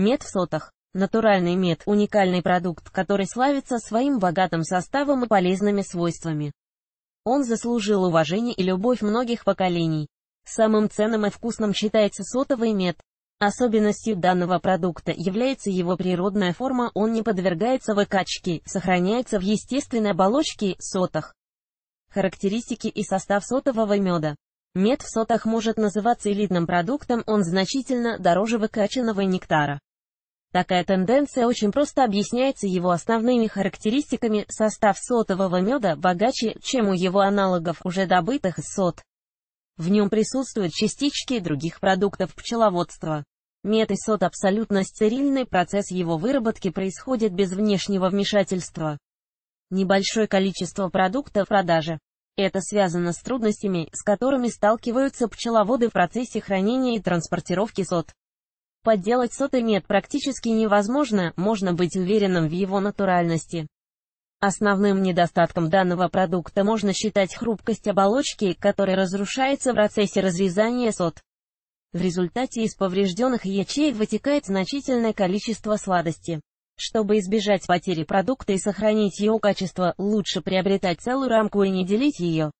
Мед в сотах. Натуральный мед – уникальный продукт, который славится своим богатым составом и полезными свойствами. Он заслужил уважение и любовь многих поколений. Самым ценным и вкусным считается сотовый мед. Особенностью данного продукта является его природная форма, он не подвергается выкачке, сохраняется в естественной оболочке, сотах. Характеристики и состав сотового меда. Мед в сотах может называться элитным продуктом, он значительно дороже выкачанного нектара. Такая тенденция очень просто объясняется его основными характеристиками. Состав сотового меда богаче, чем у его аналогов, уже добытых из сот. В нем присутствуют частички других продуктов пчеловодства. Мед и сот абсолютно стерильный, процесс его выработки происходит без внешнего вмешательства. Небольшое количество продукта в продаже. Это связано с трудностями, с которыми сталкиваются пчеловоды в процессе хранения и транспортировки сот. Подделать сотый мед практически невозможно, можно быть уверенным в его натуральности. Основным недостатком данного продукта можно считать хрупкость оболочки, которая разрушается в процессе разрезания сот. В результате из поврежденных ячеек вытекает значительное количество сладости. Чтобы избежать потери продукта и сохранить его качество, лучше приобретать целую рамку и не делить ее.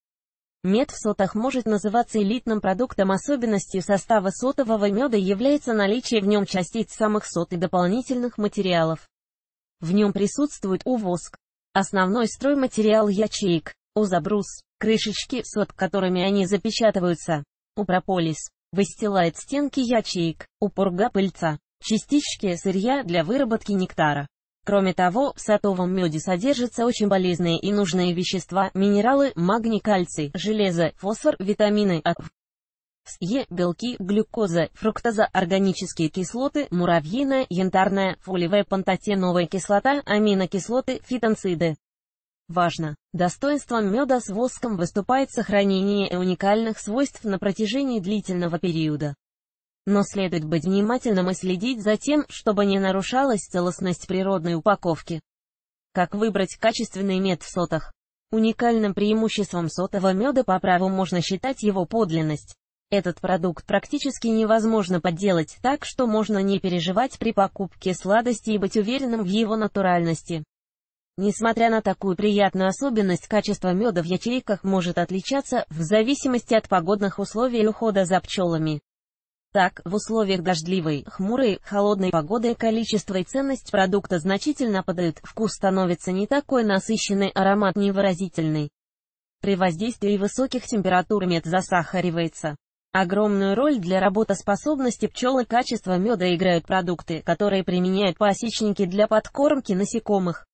Мед в сотах может называться элитным продуктом. Особенностью состава сотового меда является наличие в нем частиц самых сот и дополнительных материалов. В нем присутствует увоск, основной стройматериал ячеек, узобрус, крышечки сот, которыми они запечатываются, упрополис, выстилает стенки ячеек, упурга пыльца, частички сырья для выработки нектара. Кроме того, в садовом меде содержатся очень полезные и нужные вещества, минералы, магний, кальций, железо, фосфор, витамины А, с, Е, белки, глюкоза, фруктоза, органические кислоты, муравьиная, янтарная, фолиевая пантотеновая кислота, аминокислоты, фитонциды. Важно! Достоинством меда с воском выступает сохранение уникальных свойств на протяжении длительного периода но следует быть внимательным и следить за тем, чтобы не нарушалась целостность природной упаковки. Как выбрать качественный мед в сотах? Уникальным преимуществом сотового меда по праву можно считать его подлинность. Этот продукт практически невозможно подделать так, что можно не переживать при покупке сладости и быть уверенным в его натуральности. Несмотря на такую приятную особенность, качество меда в ячейках может отличаться в зависимости от погодных условий и ухода за пчелами. Так, в условиях дождливой, хмурой, холодной погоды количество и ценность продукта значительно падают, вкус становится не такой насыщенный, аромат невыразительный. При воздействии высоких температур мед засахаривается. Огромную роль для работоспособности пчел качества меда играют продукты, которые применяют пасечники для подкормки насекомых.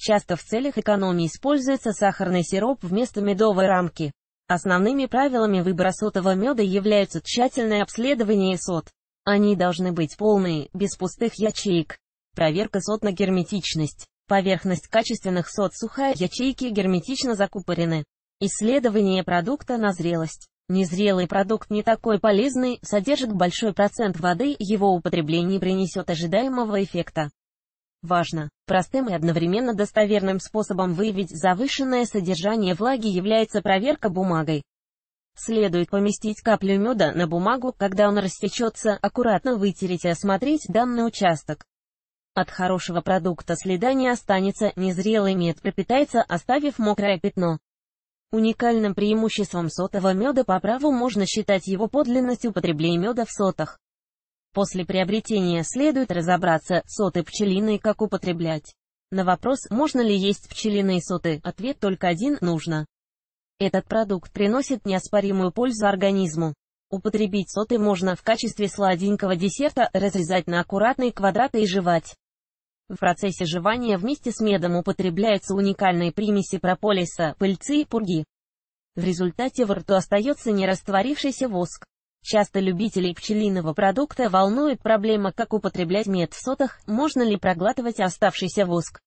Часто в целях экономии используется сахарный сироп вместо медовой рамки. Основными правилами выбора сотового меда являются тщательное обследование сот. Они должны быть полные, без пустых ячеек. Проверка сот на герметичность. Поверхность качественных сот сухая, ячейки герметично закупорены. Исследование продукта на зрелость. Незрелый продукт не такой полезный, содержит большой процент воды, его употребление принесет ожидаемого эффекта. Важно, простым и одновременно достоверным способом выявить завышенное содержание влаги является проверка бумагой. Следует поместить каплю меда на бумагу, когда он растечется, аккуратно вытереть и осмотреть данный участок. От хорошего продукта следа не останется, незрелый мед пропитается, оставив мокрое пятно. Уникальным преимуществом сотого меда по праву можно считать его подлинность употребления меда в сотах. После приобретения следует разобраться, соты пчелиные как употреблять. На вопрос, можно ли есть пчелиные соты, ответ только один – нужно. Этот продукт приносит неоспоримую пользу организму. Употребить соты можно в качестве сладенького десерта, разрезать на аккуратные квадраты и жевать. В процессе жевания вместе с медом употребляются уникальные примеси прополиса, пыльцы и пурги. В результате во рту остается нерастворившийся воск. Часто любителей пчелиного продукта волнует проблема, как употреблять мед в сотах, можно ли проглатывать оставшийся воск.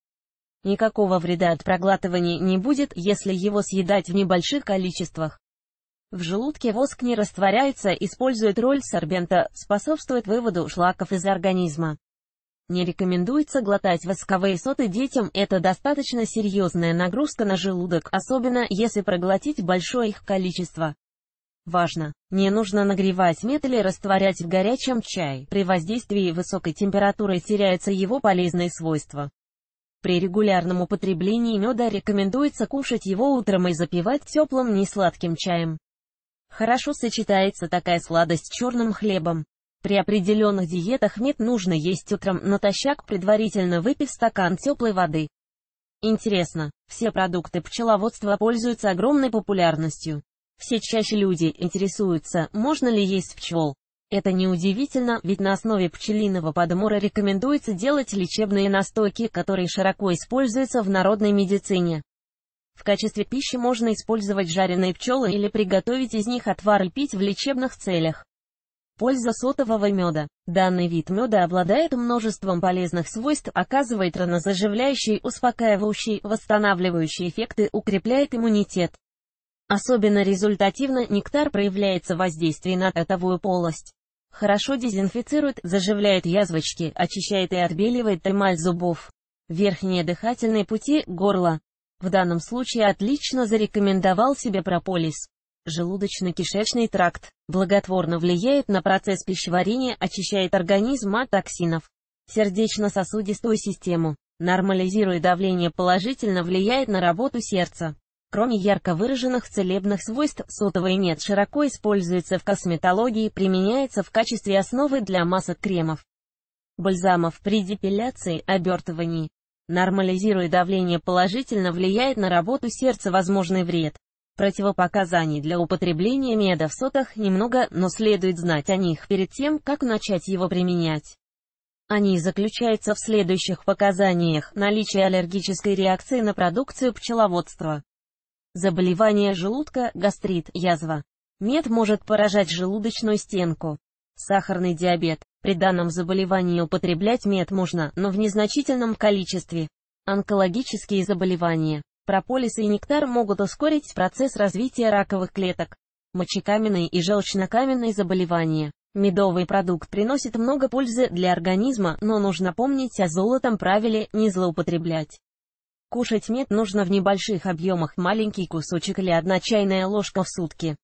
Никакого вреда от проглатывания не будет, если его съедать в небольших количествах. В желудке воск не растворяется, использует роль сорбента, способствует выводу шлаков из организма. Не рекомендуется глотать восковые соты детям, это достаточно серьезная нагрузка на желудок, особенно если проглотить большое их количество. Важно! Не нужно нагревать мед или растворять в горячем чай. При воздействии высокой температуры теряются его полезные свойства. При регулярном употреблении меда рекомендуется кушать его утром и запивать теплым несладким чаем. Хорошо сочетается такая сладость с черным хлебом. При определенных диетах мед нужно есть утром натощак, предварительно выпив стакан теплой воды. Интересно, все продукты пчеловодства пользуются огромной популярностью. Все чаще люди интересуются, можно ли есть пчел. Это неудивительно, ведь на основе пчелиного подмора рекомендуется делать лечебные настойки, которые широко используются в народной медицине. В качестве пищи можно использовать жареные пчелы или приготовить из них отвар и пить в лечебных целях. Польза сотового меда. Данный вид меда обладает множеством полезных свойств, оказывает ранозаживляющий, успокаивающий, восстанавливающий эффекты, укрепляет иммунитет. Особенно результативно нектар проявляется воздействие на ротовую полость. Хорошо дезинфицирует, заживляет язвочки, очищает и отбеливает эмаль зубов. Верхние дыхательные пути, горло. В данном случае отлично зарекомендовал себе прополис. Желудочно-кишечный тракт благотворно влияет на процесс пищеварения, очищает организм от токсинов. Сердечно-сосудистую систему. Нормализируя давление положительно влияет на работу сердца. Кроме ярко выраженных целебных свойств, сотовый мед широко используется в косметологии, и применяется в качестве основы для масок кремов, бальзамов при депиляции, обертывании. Нормализируя давление положительно влияет на работу сердца возможный вред. Противопоказаний для употребления меда в сотах немного, но следует знать о них перед тем, как начать его применять. Они заключаются в следующих показаниях – наличие аллергической реакции на продукцию пчеловодства Заболевание желудка, гастрит, язва. Мед может поражать желудочную стенку. Сахарный диабет. При данном заболевании употреблять мед можно, но в незначительном количестве. Онкологические заболевания. Прополис и нектар могут ускорить процесс развития раковых клеток. Мочекаменные и желчнокаменные заболевания. Медовый продукт приносит много пользы для организма, но нужно помнить о золотом правиле не злоупотреблять. Кушать мед нужно в небольших объемах, маленький кусочек или одна чайная ложка в сутки.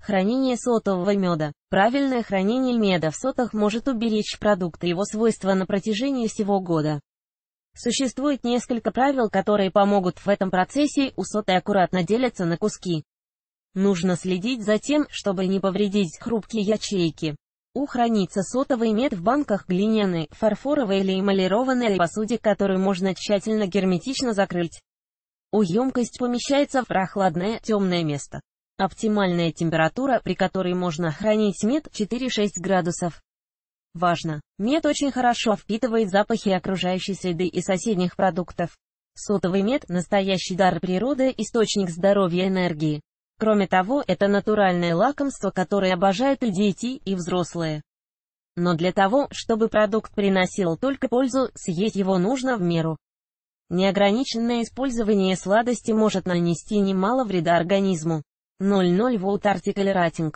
Хранение сотового меда. Правильное хранение меда в сотах может уберечь продукты его свойства на протяжении всего года. Существует несколько правил, которые помогут в этом процессе, у соты аккуратно делятся на куски. Нужно следить за тем, чтобы не повредить хрупкие ячейки. У хранится сотовый мед в банках глиняной, фарфоровой или эмалированной посуде, которую можно тщательно герметично закрыть. У емкость помещается в прохладное, темное место. Оптимальная температура, при которой можно хранить мед, 4-6 градусов. Важно! Мед очень хорошо впитывает запахи окружающей среды и соседних продуктов. Сотовый мед – настоящий дар природы, источник здоровья и энергии. Кроме того, это натуральное лакомство, которое обожают и дети, и взрослые. Но для того, чтобы продукт приносил только пользу, съесть его нужно в меру. Неограниченное использование сладости может нанести немало вреда организму. 00 Volt Article Rating